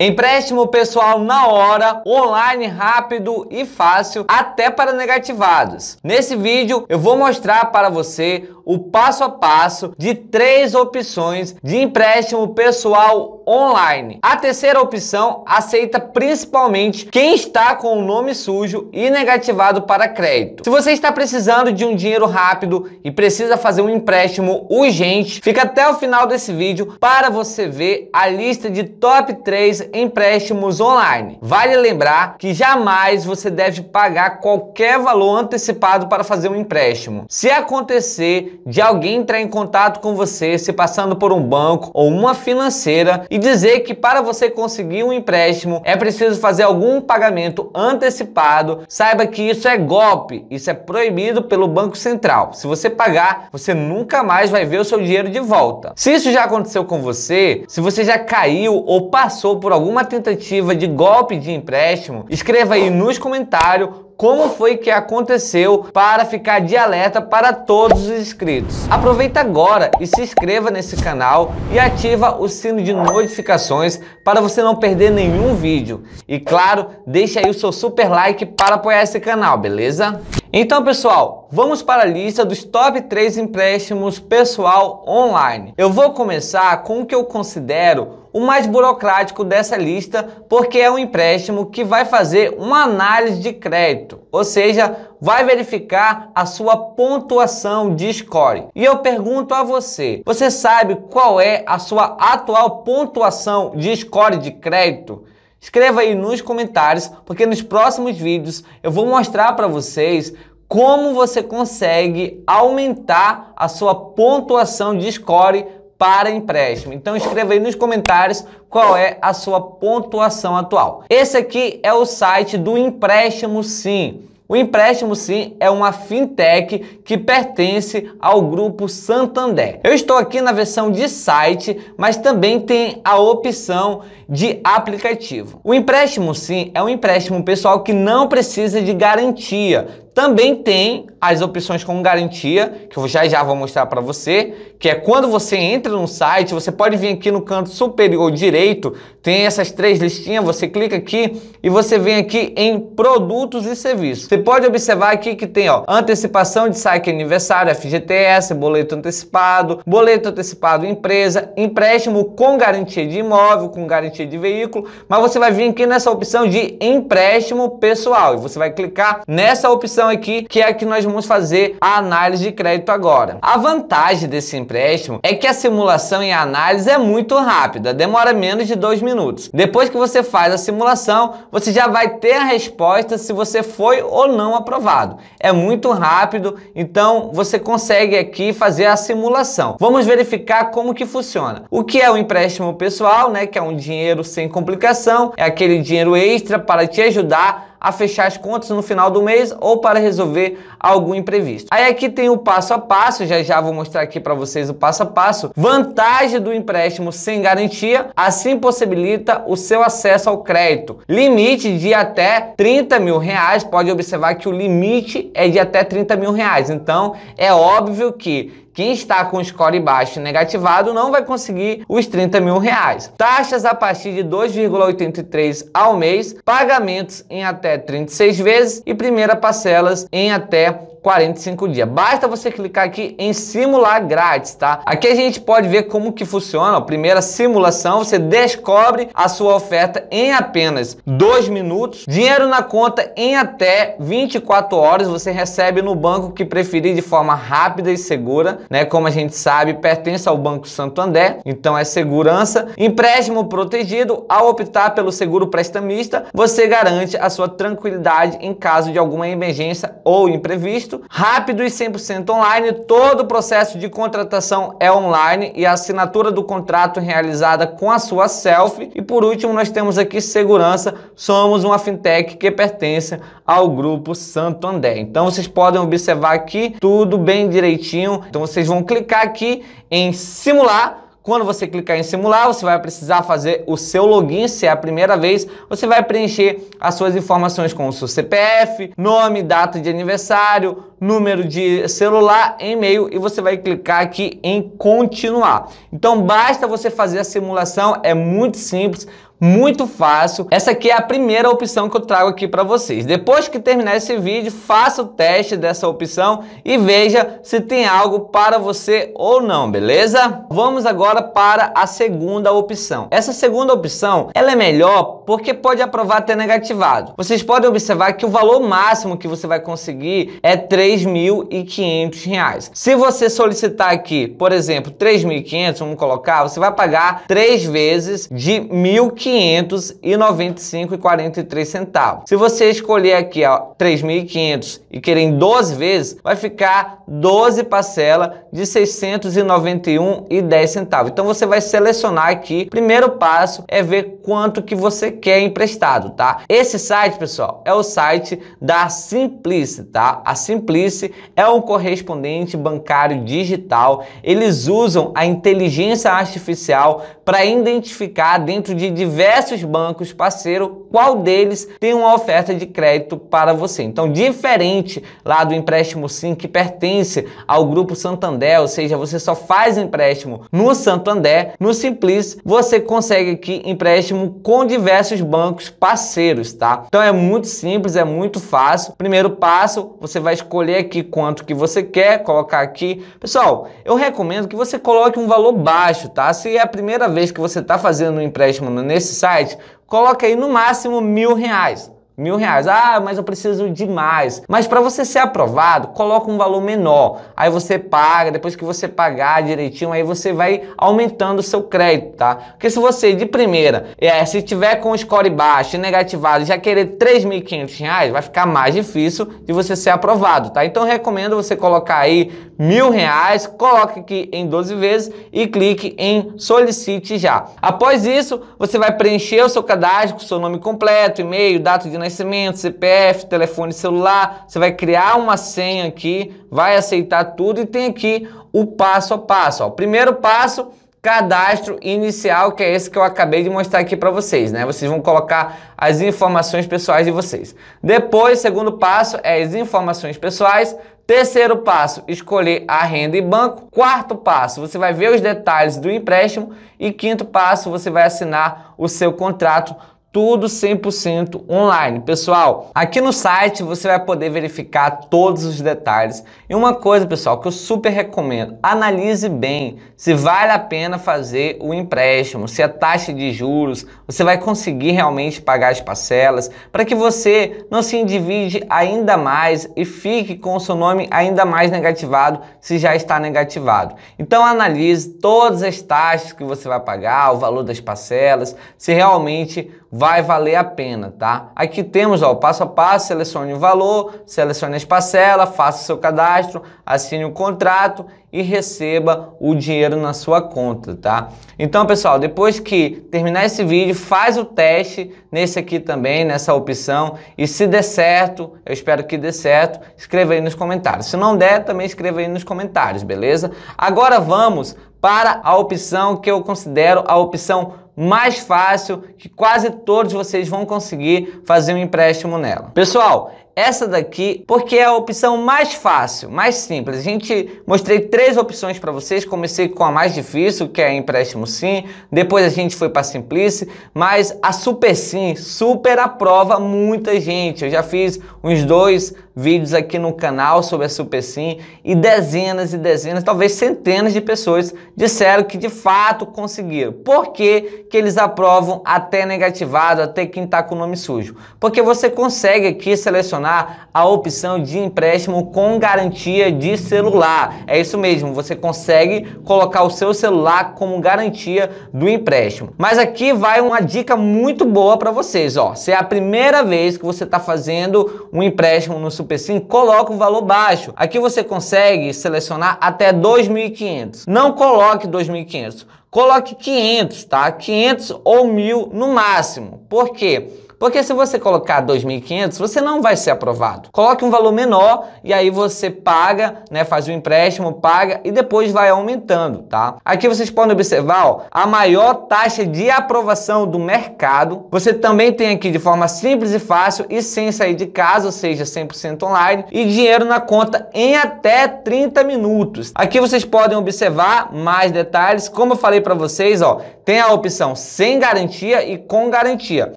Empréstimo pessoal na hora, online rápido e fácil, até para negativados. Nesse vídeo eu vou mostrar para você o passo a passo de três opções de empréstimo pessoal online. A terceira opção aceita principalmente quem está com o nome sujo e negativado para crédito. Se você está precisando de um dinheiro rápido e precisa fazer um empréstimo urgente, fica até o final desse vídeo para você ver a lista de top 3 empréstimos online. Vale lembrar que jamais você deve pagar qualquer valor antecipado para fazer um empréstimo. Se acontecer de alguém entrar em contato com você se passando por um banco ou uma financeira e dizer que para você conseguir um empréstimo é preciso fazer algum pagamento antecipado, saiba que isso é golpe, isso é proibido pelo Banco Central. Se você pagar, você nunca mais vai ver o seu dinheiro de volta. Se isso já aconteceu com você, se você já caiu ou passou por alguma tentativa de golpe de empréstimo, escreva aí nos comentários como foi que aconteceu para ficar de alerta para todos os inscritos. Aproveita agora e se inscreva nesse canal e ativa o sino de notificações para você não perder nenhum vídeo. E claro, deixa aí o seu super like para apoiar esse canal, beleza? Então, pessoal, vamos para a lista dos top 3 empréstimos pessoal online. Eu vou começar com o que eu considero o mais burocrático dessa lista, porque é um empréstimo que vai fazer uma análise de crédito, ou seja, vai verificar a sua pontuação de score. E eu pergunto a você, você sabe qual é a sua atual pontuação de score de crédito? Escreva aí nos comentários, porque nos próximos vídeos eu vou mostrar para vocês como você consegue aumentar a sua pontuação de score para empréstimo. Então escreva aí nos comentários qual é a sua pontuação atual. Esse aqui é o site do Empréstimo Sim. O empréstimo sim é uma fintech que pertence ao grupo Santander. Eu estou aqui na versão de site, mas também tem a opção de aplicativo. O empréstimo sim é um empréstimo pessoal que não precisa de garantia. Também tem as opções com garantia, que eu já já vou mostrar para você, que é quando você entra no site, você pode vir aqui no canto superior direito, tem essas três listinhas, você clica aqui e você vem aqui em produtos e serviços. Você pode observar aqui que tem ó, antecipação de saque aniversário, FGTS, boleto antecipado, boleto antecipado empresa, empréstimo com garantia de imóvel, com garantia de veículo, mas você vai vir aqui nessa opção de empréstimo pessoal e você vai clicar nessa opção questão aqui, que é a que nós vamos fazer a análise de crédito agora. A vantagem desse empréstimo é que a simulação e a análise é muito rápida, demora menos de dois minutos. Depois que você faz a simulação, você já vai ter a resposta se você foi ou não aprovado. É muito rápido, então você consegue aqui fazer a simulação. Vamos verificar como que funciona. O que é o empréstimo pessoal, né, que é um dinheiro sem complicação, é aquele dinheiro extra para te ajudar a fechar as contas no final do mês ou para resolver algum imprevisto. Aí aqui tem o passo a passo, já já vou mostrar aqui para vocês o passo a passo. Vantagem do empréstimo sem garantia, assim possibilita o seu acesso ao crédito. Limite de até 30 mil reais, pode observar que o limite é de até 30 mil reais. Então é óbvio que que está com score baixo negativado não vai conseguir os 30 mil reais. Taxas a partir de 2,83 ao mês, pagamentos em até 36 vezes e primeira parcelas em até 45 dias. Basta você clicar aqui em simular grátis, tá? Aqui a gente pode ver como que funciona. primeira simulação, você descobre a sua oferta em apenas 2 minutos. Dinheiro na conta em até 24 horas. Você recebe no banco que preferir de forma rápida e segura, né? Como a gente sabe, pertence ao Banco Santander, então é segurança. Empréstimo protegido, ao optar pelo seguro prestamista, você garante a sua tranquilidade em caso de alguma emergência ou imprevisto rápido e 100% online. Todo o processo de contratação é online e a assinatura do contrato realizada com a sua selfie. E por último, nós temos aqui segurança. Somos uma fintech que pertence ao grupo Santander. Então vocês podem observar aqui tudo bem direitinho. Então vocês vão clicar aqui em simular quando você clicar em simular, você vai precisar fazer o seu login, se é a primeira vez, você vai preencher as suas informações como o seu CPF, nome, data de aniversário, número de celular, e-mail e você vai clicar aqui em continuar. Então basta você fazer a simulação, é muito simples muito fácil. Essa aqui é a primeira opção que eu trago aqui para vocês. Depois que terminar esse vídeo, faça o teste dessa opção e veja se tem algo para você ou não, beleza? Vamos agora para a segunda opção. Essa segunda opção, ela é melhor porque pode aprovar até negativado. Vocês podem observar que o valor máximo que você vai conseguir é R$ 3.500. Se você solicitar aqui, por exemplo, 3.500, vamos colocar, você vai pagar três vezes de 1.500 3.595,43. Se você escolher aqui, ó, 3.500 e querer em 12 vezes, vai ficar 12 parcelas de 691,10 Então você vai selecionar aqui. Primeiro passo é ver quanto que você quer emprestado, tá? Esse site, pessoal, é o site da Simplice, tá? A Simplice é um correspondente bancário digital. Eles usam a inteligência artificial para identificar dentro de diversos diversos bancos parceiro, qual deles tem uma oferta de crédito para você. Então, diferente lá do empréstimo sim que pertence ao grupo Santander, ou seja, você só faz empréstimo no Santander, no Simplis você consegue aqui empréstimo com diversos bancos parceiros, tá? Então é muito simples, é muito fácil. Primeiro passo, você vai escolher aqui quanto que você quer, colocar aqui. Pessoal, eu recomendo que você coloque um valor baixo, tá? Se é a primeira vez que você está fazendo um empréstimo nesse nesse site, coloque aí no máximo mil reais mil reais. Ah, mas eu preciso de mais. Mas para você ser aprovado, coloca um valor menor. Aí você paga, depois que você pagar direitinho, aí você vai aumentando o seu crédito, tá? Porque se você, de primeira, é, se tiver com score baixo e negativado, já querer 3.500 reais, vai ficar mais difícil de você ser aprovado, tá? Então recomendo você colocar aí mil reais, coloque aqui em 12 vezes e clique em solicite já. Após isso, você vai preencher o seu cadastro, seu nome completo, e-mail, data de nascimento, CPF, telefone celular. Você vai criar uma senha aqui, vai aceitar tudo e tem aqui o passo a passo. Ó. Primeiro passo, cadastro inicial, que é esse que eu acabei de mostrar aqui para vocês, né? Vocês vão colocar as informações pessoais de vocês. Depois, segundo passo é as informações pessoais. Terceiro passo, escolher a renda e banco. Quarto passo, você vai ver os detalhes do empréstimo. E quinto passo, você vai assinar o seu contrato tudo 100% online. Pessoal, aqui no site você vai poder verificar todos os detalhes. E uma coisa, pessoal, que eu super recomendo, analise bem se vale a pena fazer o empréstimo, se a taxa de juros, você vai conseguir realmente pagar as parcelas, para que você não se endivide ainda mais e fique com o seu nome ainda mais negativado, se já está negativado. Então analise todas as taxas que você vai pagar, o valor das parcelas, se realmente vai valer a pena, tá? Aqui temos ó, o passo a passo, selecione o valor, selecione as parcelas, faça seu cadastro, assine o contrato e receba o dinheiro na sua conta, tá? Então, pessoal, depois que terminar esse vídeo, faz o teste nesse aqui também, nessa opção, e se der certo, eu espero que dê certo, escreva aí nos comentários. Se não der, também escreva aí nos comentários, beleza? Agora vamos para a opção que eu considero a opção mais fácil que quase todos vocês vão conseguir fazer um empréstimo nela. Pessoal, essa daqui porque é a opção mais fácil, mais simples. A gente mostrei três opções para vocês. Comecei com a mais difícil, que é empréstimo sim. Depois a gente foi para Simplice, mas a Super Sim super aprova muita gente. Eu já fiz uns dois vídeos aqui no canal sobre a SuperSim e dezenas e dezenas, talvez centenas de pessoas disseram que de fato conseguiram. Por que, que eles aprovam até negativado, até quem está com o nome sujo? Porque você consegue aqui selecionar a opção de empréstimo com garantia de celular. É isso mesmo, você consegue colocar o seu celular como garantia do empréstimo. Mas aqui vai uma dica muito boa para vocês, ó. Se é a primeira vez que você está fazendo um empréstimo no Super Sim, coloca um valor baixo. Aqui você consegue selecionar até 2.500. Não coloque 2.500. Coloque 500, tá? 500 ou 1.000 no máximo. Por quê? Porque se você colocar 2.500, você não vai ser aprovado. Coloque um valor menor e aí você paga, né, faz o um empréstimo, paga e depois vai aumentando, tá? Aqui vocês podem observar, ó, a maior taxa de aprovação do mercado. Você também tem aqui de forma simples e fácil e sem sair de casa, ou seja, 100% online e dinheiro na conta em até 30 minutos. Aqui vocês podem observar mais detalhes, como eu falei para vocês, ó, tem a opção sem garantia e com garantia.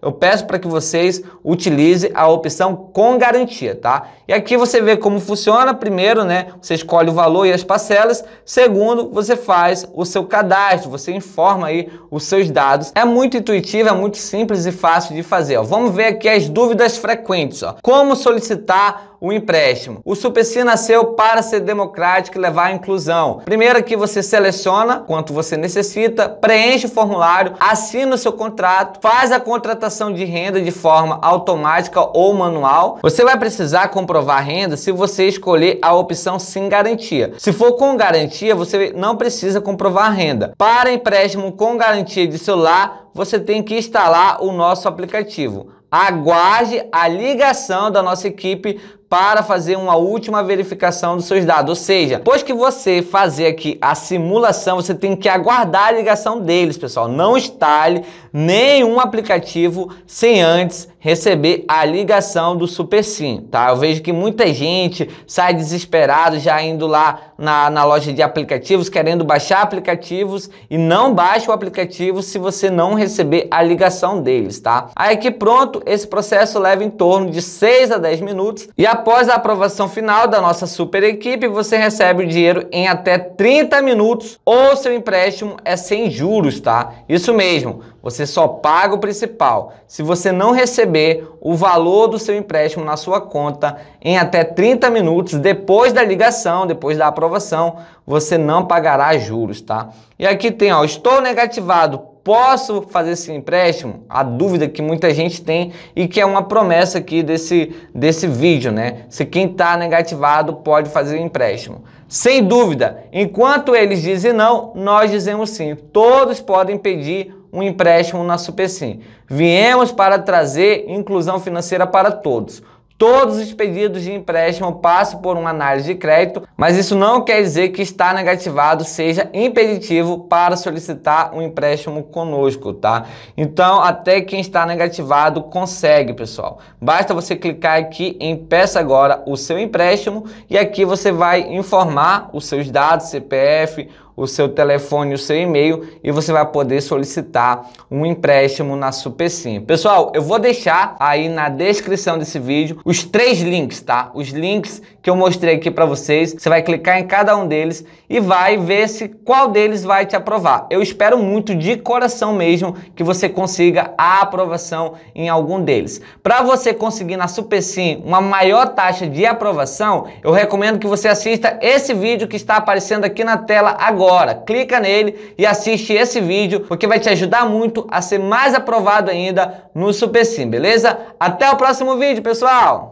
Eu peço para que vocês utilizem a opção com garantia, tá? E aqui você vê como funciona. Primeiro, né, você escolhe o valor e as parcelas. Segundo, você faz o seu cadastro, você informa aí os seus dados. É muito intuitivo, é muito simples e fácil de fazer. Ó. Vamos ver aqui as dúvidas frequentes, ó. Como solicitar o empréstimo. O SuperSIM nasceu para ser democrático e levar à inclusão. Primeiro que você seleciona quanto você necessita, preenche o formulário, assina o seu contrato, faz a contratação de renda de forma automática ou manual. Você vai precisar comprovar renda se você escolher a opção sem garantia. Se for com garantia, você não precisa comprovar renda. Para empréstimo com garantia de celular, você tem que instalar o nosso aplicativo. Aguarde a ligação da nossa equipe para fazer uma última verificação dos seus dados. Ou seja, depois que você fazer aqui a simulação, você tem que aguardar a ligação deles, pessoal. Não instale nenhum aplicativo sem antes receber a ligação do Super SIM, tá? Eu vejo que muita gente sai desesperado já indo lá na, na loja de aplicativos, querendo baixar aplicativos e não baixa o aplicativo se você não receber a ligação deles, tá? Aí que pronto, esse processo leva em torno de 6 a 10 minutos e a após a aprovação final da nossa super equipe, você recebe o dinheiro em até 30 minutos ou seu empréstimo é sem juros, tá? Isso mesmo, você só paga o principal. Se você não receber o valor do seu empréstimo na sua conta em até 30 minutos depois da ligação, depois da aprovação, você não pagará juros, tá? E aqui tem, ó, estou negativado Posso fazer esse empréstimo? A dúvida que muita gente tem e que é uma promessa aqui desse, desse vídeo, né? Se quem está negativado pode fazer empréstimo. Sem dúvida, enquanto eles dizem não, nós dizemos sim. Todos podem pedir um empréstimo na SuperSim. Viemos para trazer inclusão financeira para todos. Todos os pedidos de empréstimo passam por uma análise de crédito, mas isso não quer dizer que estar negativado seja impeditivo para solicitar um empréstimo conosco, tá? Então, até quem está negativado consegue, pessoal. Basta você clicar aqui em peça agora o seu empréstimo e aqui você vai informar os seus dados, CPF, o seu telefone, o seu e-mail e você vai poder solicitar um empréstimo na Supersim. Pessoal, eu vou deixar aí na descrição desse vídeo os três links, tá? Os links que eu mostrei aqui para vocês. Você vai clicar em cada um deles e vai ver se qual deles vai te aprovar. Eu espero muito de coração mesmo que você consiga a aprovação em algum deles. Para você conseguir na SuperSim uma maior taxa de aprovação, eu recomendo que você assista esse vídeo que está aparecendo aqui na tela agora. Clica nele e assiste esse vídeo, porque vai te ajudar muito a ser mais aprovado ainda no SuperSim, beleza? Até o próximo vídeo, pessoal!